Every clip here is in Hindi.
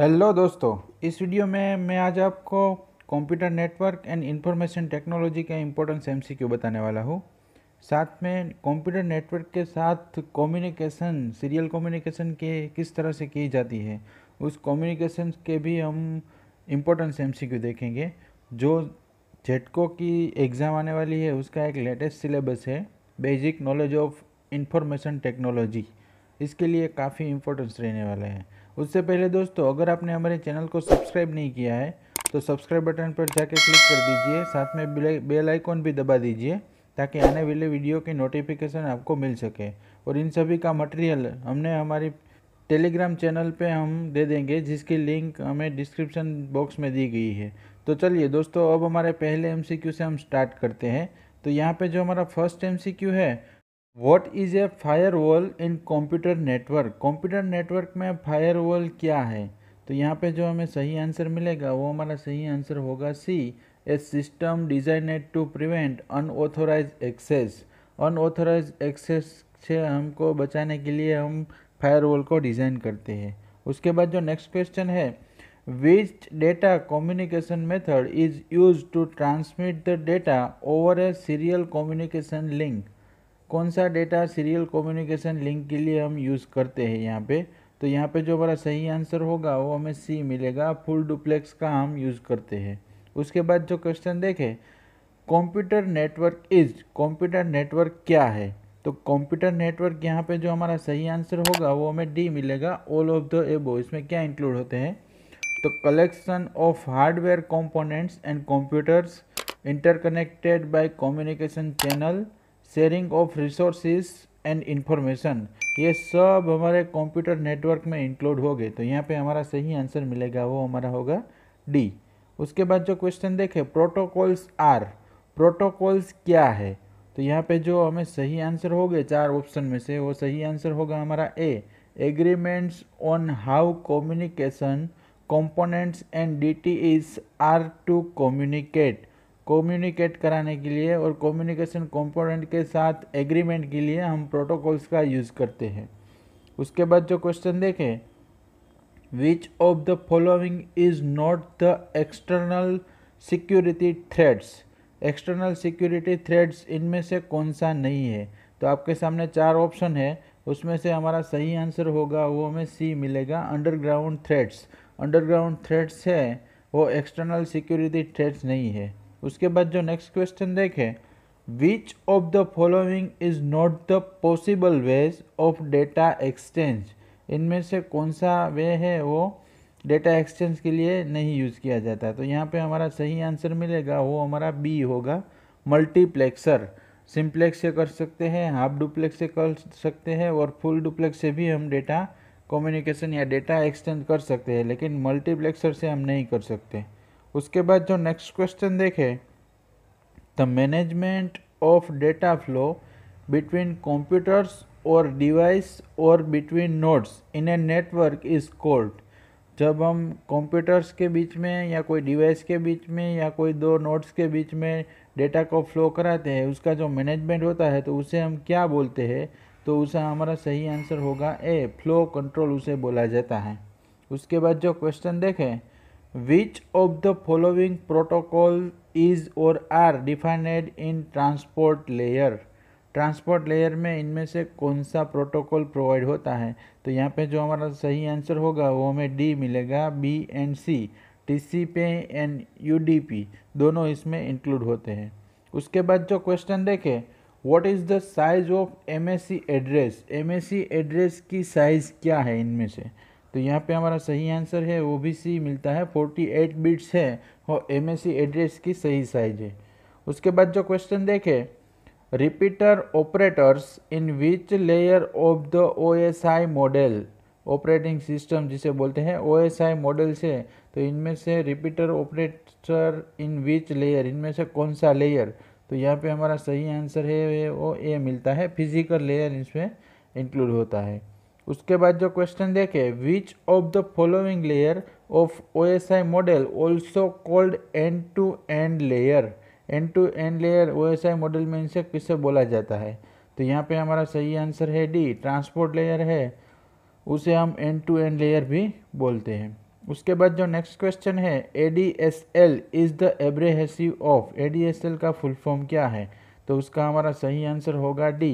हेलो दोस्तों इस वीडियो में मैं आज आपको computer network and information technology का इम्पोर्टेंस एम बताने वाला हूँ साथ में कंप्यूटर नेटवर्क के साथ कम्युनिकेशन सीरियल कम्युनिकेशन के किस तरह से की जाती है उस कम्युनिकेशन के भी हम इम्पोर्टेंस एम देखेंगे जो जेटको की एग्ज़ाम आने वाली है उसका एक लेटेस्ट सिलेबस है basic knowledge of information technology इसके लिए काफ़ी इम्पोर्टेंस रहने वाला है उससे पहले दोस्तों अगर आपने हमारे चैनल को सब्सक्राइब नहीं किया है तो सब्सक्राइब बटन पर जाके क्लिक कर दीजिए साथ में बेल आइकॉन भी दबा दीजिए ताकि आने वाले वीडियो की नोटिफिकेशन आपको मिल सके और इन सभी का मटेरियल हमने हमारी टेलीग्राम चैनल पे हम दे देंगे जिसकी लिंक हमें डिस्क्रिप्शन बॉक्स में दी गई है तो चलिए दोस्तों अब हमारे पहले एम से हम स्टार्ट करते हैं तो यहाँ पर जो हमारा फर्स्ट एम है what is a firewall in computer network computer network में फायर वॉल क्या है तो यहाँ पे जो हमें सही आंसर मिलेगा वो हमारा सही आंसर होगा C a system designed to prevent unauthorize access unauthorize access से हमको बचाने के लिए हम फायर वॉल को डिज़ाइन करते हैं उसके बाद जो नेक्स्ट क्वेश्चन है which data communication method is use to transmit the data over a serial communication link कौन सा डेटा सीरियल कम्युनिकेशन लिंक के लिए हम यूज़ करते हैं यहाँ पे तो यहाँ पे जो हमारा सही आंसर होगा वो हमें सी मिलेगा फुल डुप्लेक्स का हम यूज़ करते हैं उसके बाद जो क्वेश्चन देखें computer network is computer network क्या है तो कंप्यूटर नेटवर्क यहाँ पे जो हमारा सही आंसर होगा वो हमें डी मिलेगा ऑल ऑफ द एबो इसमें क्या इंक्लूड होते हैं तो collection of hardware components and computers interconnected by communication channel sharing of resources and information ये सब हमारे कंप्यूटर नेटवर्क में इंक्लूड हो गए तो यहाँ पे हमारा सही आंसर मिलेगा वो हमारा होगा डी उसके बाद जो क्वेश्चन देखें प्रोटोकॉल्स आर प्रोटोकॉल्स क्या है तो यहाँ पे जो हमें सही आंसर हो गए चार ऑप्शन में से वो सही आंसर होगा हमारा A agreements on how communication components and D are to communicate communicate कराने के लिए और कम्युनिकेशन कंपोनेंट के साथ एग्रीमेंट के लिए हम प्रोटोकॉल्स का यूज़ करते हैं उसके बाद जो क्वेश्चन देखें which of the following is not the external security threats external security threats इनमें से कौन सा नहीं है तो आपके सामने चार ऑप्शन है उसमें से हमारा सही आंसर होगा वो हमें सी मिलेगा अंडरग्राउंड थ्रेड्स अंडरग्राउंड थ्रेड्स है वो एक्सटर्नल सिक्योरिटी थ्रेड्स नहीं है उसके बाद जो नेक्स्ट क्वेश्चन देखें which of the following is not the possible ways of data exchange इनमें से कौन सा वे है वो डेटा एक्सचेंज के लिए नहीं यूज़ किया जाता तो यहाँ पे हमारा सही आंसर मिलेगा वो हमारा बी होगा मल्टीप्लेक्सर सिंप्लेक्स से कर सकते हैं हाफ डुप्लेक्स से कर सकते हैं और फुल डुप्लेक्स से भी हम डेटा कम्युनिकेशन या डेटा एक्सचेंज कर सकते हैं लेकिन मल्टीप्लेक्सर से हम नहीं कर सकते उसके बाद जो नेक्स्ट क्वेश्चन देखें the management of data flow between computers और डिवाइस और between nodes in a network is called जब हम कंप्यूटर्स के बीच में या कोई डिवाइस के बीच में या कोई दो नोड्स के बीच में डेटा को फ्लो कराते हैं उसका जो मैनेजमेंट होता है तो उसे हम क्या बोलते हैं तो उसे हमारा सही आंसर होगा ए फ्लो कंट्रोल उसे बोला जाता है उसके बाद जो क्वेश्चन देखें Which of the following protocol is or are defined in transport layer? Transport layer में इनमें से कौन सा प्रोटोकॉल प्रोवाइड होता है तो यहाँ पे जो हमारा सही आंसर होगा वो हमें डी मिलेगा B and C TCP and UDP दोनों इसमें इंक्लूड होते हैं उसके बाद जो क्वेश्चन देखें what is the size of MSC address MSC address की साइज़ क्या है इनमें से तो यहाँ पे हमारा सही आंसर है ओ बी सी मिलता है फोर्टी एट बिट्स है और एम एड्रेस की सही साइज है उसके बाद जो क्वेश्चन देखे repeater operators in which layer of the O S I model operating system जिसे बोलते हैं ओ एस आई मॉडल से तो इनमें से repeater operator in which layer इनमें से कौन सा लेयर तो यहाँ पे हमारा सही आंसर है वो ए मिलता है फिजिकल लेयर इसमें इंक्लूड होता है उसके बाद जो क्वेश्चन देखे which of the following layer of O S I model also called end to end layer end to end layer I model में इनसे किसे बोला जाता है तो यहाँ पे हमारा सही आंसर है डी ट्रांसपोर्ट लेयर है उसे हम एंड टू एंड लेयर भी बोलते हैं उसके बाद जो नेक्स्ट क्वेश्चन है A D S L is the abbreviation of A D S L का फुल फॉर्म क्या है तो उसका हमारा सही आंसर होगा D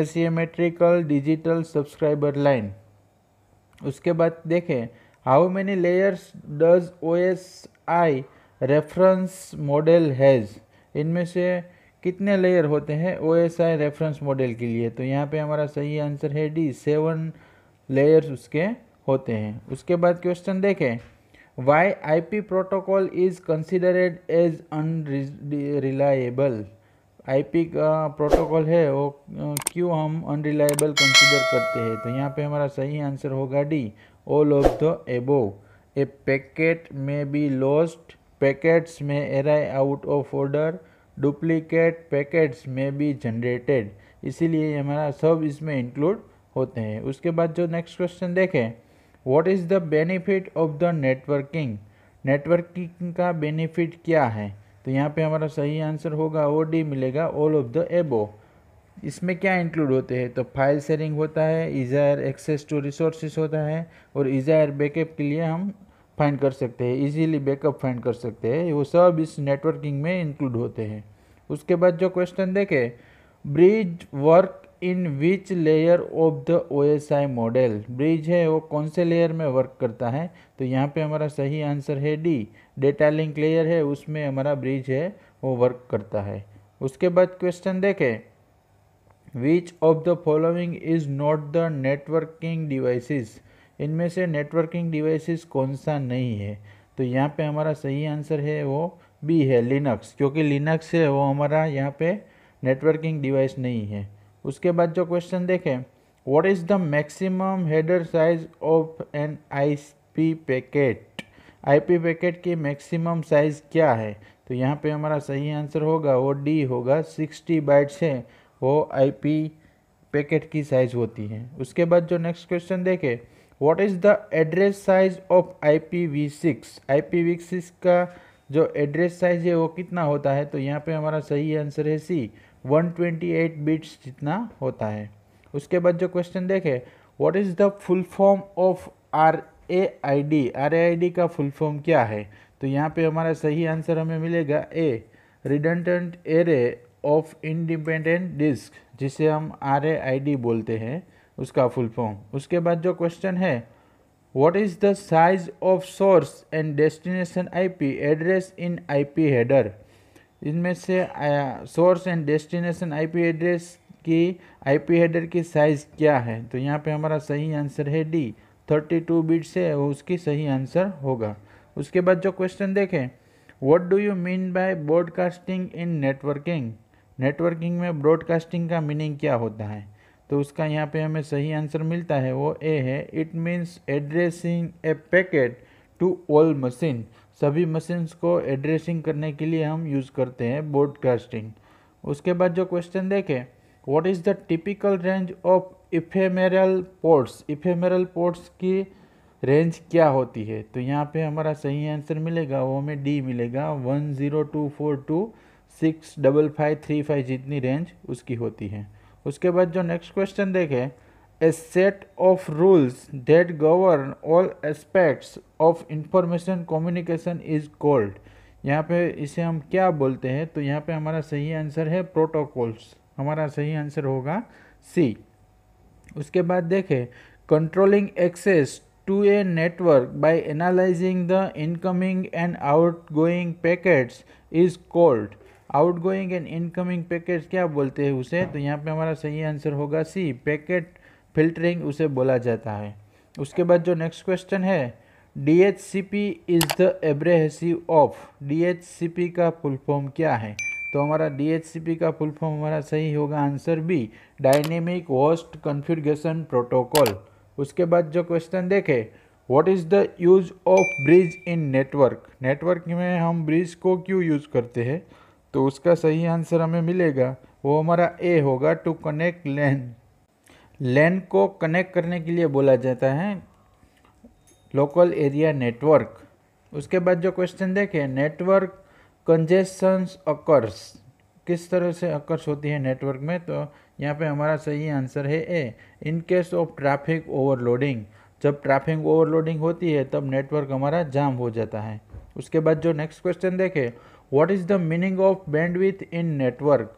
asymmetrical digital subscriber line उसके बाद देखें how many layers does O S I reference model has इनमें से कितने लेयर होते हैं O S I reference model के लिए तो यहाँ पे हमारा सही आंसर है डी सेवन लेयर्स उसके होते हैं उसके बाद क्वेश्चन देखें why I P protocol is considered as unreliable IP का प्रोटोकॉल है वो क्यों हम अनरिलायबल कंसिडर करते हैं तो यहाँ पे हमारा सही आंसर होगा D all of the above A packet may be lost packets may arrive out of order duplicate packets may be generated इसीलिए हमारा सब इसमें इंक्लूड होते हैं उसके बाद जो नेक्स्ट क्वेश्चन देखें what is the benefit of the networking networking का बेनिफिट क्या है तो यहाँ पे हमारा सही आंसर होगा ओ डी मिलेगा ऑल ऑफ द एबो इसमें क्या इंक्लूड होते हैं तो फाइल शेयरिंग होता है इजायर एक्सेस टू रिसोर्सेज होता है और इजायर बैकअप के लिए हम फाइंड कर सकते हैं इजीली बैकअप फाइंड कर सकते हैं वो सब इस नेटवर्किंग में इंक्लूड होते हैं उसके बाद जो क्वेश्चन देखें bridge work in which layer of the I model bridge है वो कौन से लेयर में वर्क करता है तो यहाँ पे हमारा सही आंसर है डी डेटा लिंक लेयर है उसमें हमारा ब्रिज है वो वर्क करता है उसके बाद क्वेश्चन देखें which of the following is not the networking devices इनमें से नेटवर्किंग डिवाइसिस कौन सा नहीं है तो यहाँ पे हमारा सही आंसर है वो बी है लिनक्स क्योंकि लिनक्स है वो हमारा यहाँ पे नेटवर्किंग डिवाइस नहीं है उसके बाद जो क्वेश्चन देखें what is the maximum header size of an IP packet IP packet की मैक्सिमम साइज़ क्या है तो यहाँ पे हमारा सही आंसर होगा वो डी होगा सिक्सटी बाइट्स है वो आईपी पैकेट की साइज़ होती है उसके बाद जो नेक्स्ट क्वेश्चन देखें what is the address size of I P V six I P V six का जो एड्रेस साइज है वो कितना होता है तो यहाँ पे हमारा सही आंसर है सी 128 बिट्स जितना होता है उसके बाद जो क्वेश्चन देखें what is the full form of R A I D R A I D का फुल फॉर्म क्या है तो यहाँ पे हमारा सही आंसर हमें मिलेगा A redundant array of independent disk जिसे हम आर ए आई डी बोलते हैं उसका फुल फॉर्म उसके बाद जो क्वेश्चन है the size of source and destination I P address in I P header इनमें से source and destination IP address की आईपी हेडर की साइज़ क्या है तो यहाँ पे हमारा सही आंसर है डी थर्टी टू बिट्स है वो उसकी सही आंसर होगा उसके बाद जो क्वेश्चन देखें what do you mean by broadcasting in networking networking में ब्रॉडकास्टिंग का मीनिंग क्या होता है तो उसका यहाँ पे हमें सही आंसर मिलता है वो ए है it means addressing a packet to all machine सभी मशीन्स को एड्रेसिंग करने के लिए हम यूज़ करते हैं ब्रॉडकास्टिंग उसके बाद जो क्वेश्चन देखें what is the typical range of ephemeral ports ephemeral ports की रेंज क्या होती है तो यहाँ पे हमारा सही आंसर मिलेगा वो हमें डी मिलेगा one zero two four two six double five three five जितनी रेंज उसकी होती है उसके बाद जो नेक्स्ट क्वेश्चन देखें a set of rules that govern all aspects of information communication is called यहाँ पे इसे हम क्या बोलते हैं तो यहाँ पे हमारा सही आंसर है प्रोटोकॉल्स हमारा सही आंसर होगा सी उसके बाद देखें controlling access to a network by analysing the incoming and outgoing packets is called outgoing and incoming packets क्या बोलते हैं उसे तो यहाँ पे हमारा सही आंसर होगा सी पैकेट फिल्टरिंग उसे बोला जाता है उसके बाद जो नेक्स्ट क्वेश्चन है D H C P is the abbreviation of D H C P का फुल फॉर्म क्या है तो हमारा डी एच सी पी का फुल फॉर्म हमारा सही होगा answer B dynamic host configuration protocol उसके बाद जो क्वेश्चन देखें what is the use of bridge in network network में हम ब्रिज को क्यों यूज़ करते हैं तो उसका सही आंसर हमें मिलेगा वो हमारा ए होगा टू कनेक्ट लेंथ लैन को कनेक्ट करने के लिए बोला जाता है लोकल एरिया नेटवर्क उसके बाद जो क्वेश्चन देखें नेटवर्क कंजेशंस अकर्स किस तरह से अकर्स होती है नेटवर्क में तो यहाँ पे हमारा सही आंसर है A in case of traffic overloading जब ट्रैफिक ओवरलोडिंग होती है तब नेटवर्क हमारा जाम हो जाता है उसके बाद जो नेक्स्ट क्वेश्चन देखें what is the meaning of bandwidth in network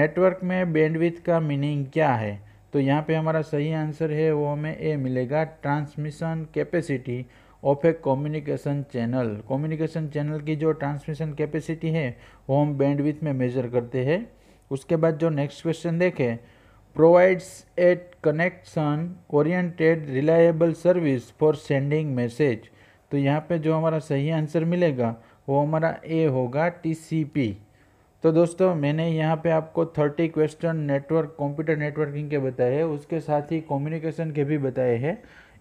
network में बैंडविथ का मीनिंग क्या है तो यहाँ पे हमारा सही आंसर है वो हमें ए मिलेगा transmission capacity of a communication channel communication channel की जो ट्रांसमिशन कैपेसिटी है वो हम बैंडविथ में मेजर करते हैं उसके बाद जो नेक्स्ट क्वेश्चन देखें provides at connection oriented reliable service for sending message तो यहाँ पे जो हमारा सही आंसर मिलेगा वो हमारा ए होगा पी तो दोस्तों मैंने यहाँ पे आपको thirty question network computer networking के बताए हैं उसके साथ ही कम्युनिकेशन के भी बताए हैं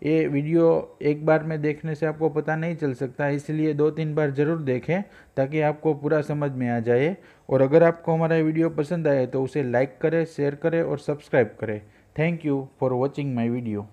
ये वीडियो एक बार में देखने से आपको पता नहीं चल सकता इसलिए दो तीन बार ज़रूर देखें ताकि आपको पूरा समझ में आ जाए और अगर आपको हमारा वीडियो पसंद आए तो उसे लाइक करें शेयर करें और सब्सक्राइब करें thank you for watching my video